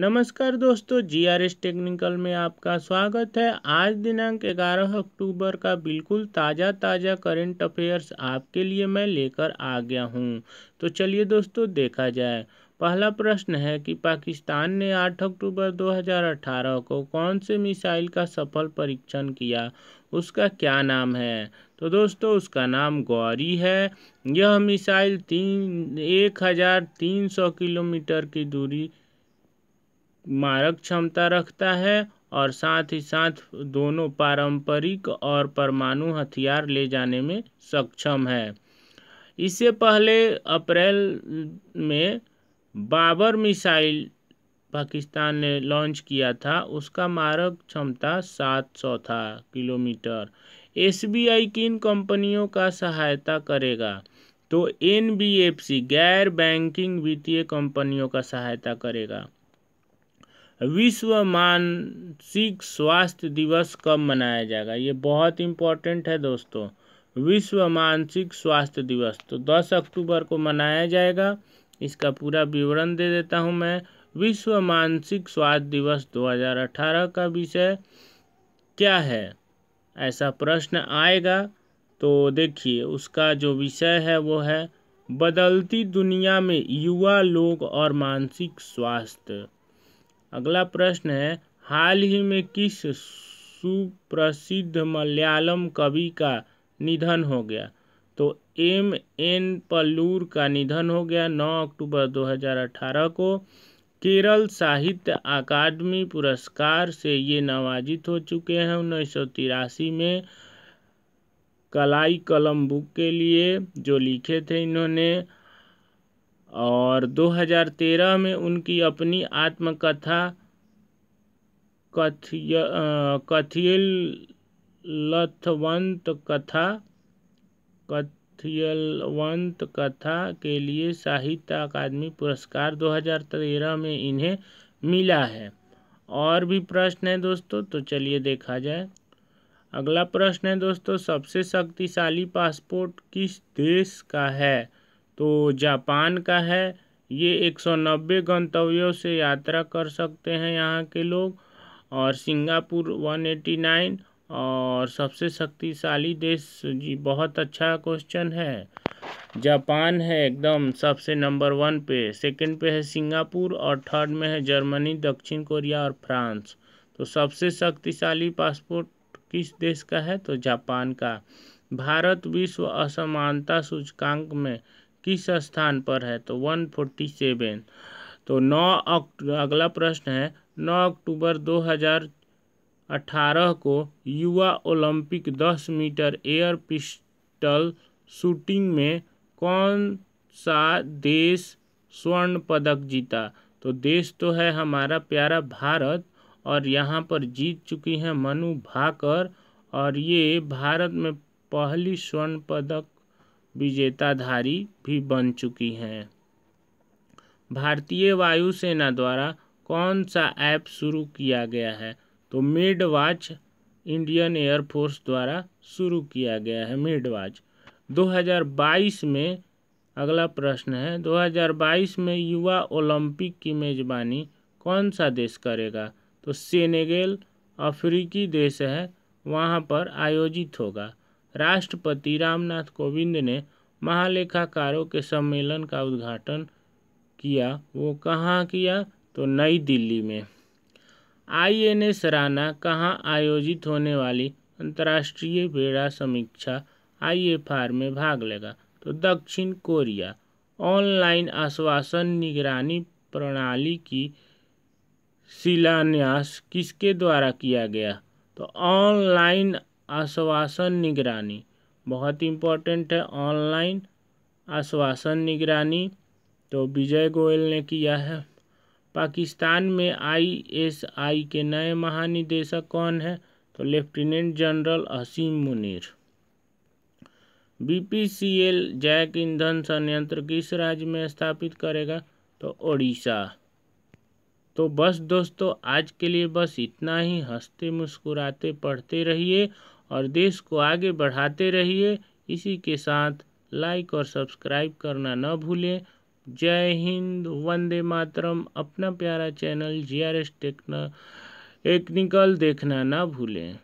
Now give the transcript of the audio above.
नमस्कार दोस्तों GRS technical में आपका स्वागत है आज दिनांक 11 अक्टूबर का बिल्कुल ताज़ा ताज़ा करंट अफेयर्स आपके लिए मैं लेकर आ गया हूँ तो चलिए दोस्तों देखा जाए पहला प्रश्न है कि पाकिस्तान ने 8 अक्टूबर 2018 को कौन से मिसाइल का सफल परीक्षण किया उसका क्या नाम है तो दोस्तों उसका नाम गौरी है यह मिसाइल तीन एक हज़ार तीन सौ किलोमीटर की दूरी मारक क्षमता रखता है और साथ ही साथ दोनों पारंपरिक और परमाणु हथियार ले जाने में सक्षम है इससे पहले अप्रैल में बाबर मिसाइल पाकिस्तान ने लॉन्च किया था उसका मारक क्षमता 700 था किलोमीटर एसबीआई किन कंपनियों का सहायता करेगा तो एनबीएफसी गैर बैंकिंग वित्तीय कंपनियों का सहायता करेगा विश्व मानसिक स्वास्थ्य दिवस कब मनाया जाएगा ये बहुत इम्पोर्टेंट है दोस्तों विश्व मानसिक स्वास्थ्य दिवस तो 10 अक्टूबर को मनाया जाएगा इसका पूरा विवरण दे देता हूँ मैं विश्व मानसिक स्वास्थ्य दिवस 2018 का विषय क्या है ऐसा प्रश्न आएगा तो देखिए उसका जो विषय है वो है बदलती दुनिया में युवा लोग और मानसिक स्वास्थ्य अगला प्रश्न है हाल ही में किस सुप्रसिद्ध मलयालम कवि का निधन हो गया तो एम एन पल्लूर का निधन हो गया 9 अक्टूबर 2018 को केरल साहित्य अकादमी पुरस्कार से ये नवाजित हो चुके हैं उन्नीस में कलाई कलम बुक के लिए जो लिखे थे इन्होंने और 2013 में उनकी अपनी आत्मकथा कथिय कथियल लथवंत कथा कथियलवंत कथा के लिए साहित्य अकादमी पुरस्कार 2013 में इन्हें मिला है और भी प्रश्न है दोस्तों तो चलिए देखा जाए अगला प्रश्न है दोस्तों सबसे शक्तिशाली पासपोर्ट किस देश का है तो जापान का है ये एक सौ नब्बे गंतव्यों से यात्रा कर सकते हैं यहाँ के लोग और सिंगापुर वन एटी नाइन और सबसे शक्तिशाली देश जी बहुत अच्छा क्वेश्चन है जापान है एकदम सबसे नंबर वन पे सेकंड पे है सिंगापुर और थर्ड में है जर्मनी दक्षिण कोरिया और फ्रांस तो सबसे शक्तिशाली पासपोर्ट किस देश का है तो जापान का भारत विश्व असमानता सूचकांक में किस स्थान पर है तो वन फोर्टी सेवन तो नौ अगला प्रश्न है नौ अक्टूबर दो हज़ार अठारह को युवा ओलंपिक दस मीटर एयर पिस्टल शूटिंग में कौन सा देश स्वर्ण पदक जीता तो देश तो है हमारा प्यारा भारत और यहाँ पर जीत चुकी हैं मनु भाकर और ये भारत में पहली स्वर्ण पदक विजेताधारी भी बन चुकी हैं भारतीय वायुसेना द्वारा कौन सा ऐप शुरू किया गया है तो मिड वॉच इंडियन एयरफोर्स द्वारा शुरू किया गया है मिड वॉच 2022 में अगला प्रश्न है 2022 में युवा ओलंपिक की मेज़बानी कौन सा देश करेगा तो सेनेगल अफ्रीकी देश है वहाँ पर आयोजित होगा राष्ट्रपति रामनाथ कोविंद ने महालेखाकारों के सम्मेलन का उद्घाटन किया वो कहाँ किया तो नई दिल्ली में आई एन ए राना कहाँ आयोजित होने वाली अंतर्राष्ट्रीय बेड़ा समीक्षा आई एफ आर में भाग लेगा तो दक्षिण कोरिया ऑनलाइन आश्वासन निगरानी प्रणाली की शिलान्यास किसके द्वारा किया गया तो ऑनलाइन आश्वासन निगरानी बहुत इम्पोर्टेंट है ऑनलाइन आश्वासन निगरानी तो विजय गोयल ने किया है पाकिस्तान में आईएसआई के नए महानिदेशक कौन है तो lieutenant general Asim Munir BPCL जैक ईंधन संयंत्र किस राज्य में स्थापित करेगा तो ओडिशा तो बस दोस्तों आज के लिए बस इतना ही हंसते मुस्कुराते पढ़ते रहिए और देश को आगे बढ़ाते रहिए इसी के साथ लाइक और सब्सक्राइब करना न भूलें जय हिंद वंदे मातरम अपना प्यारा channel G R S technical देखना ना भूलें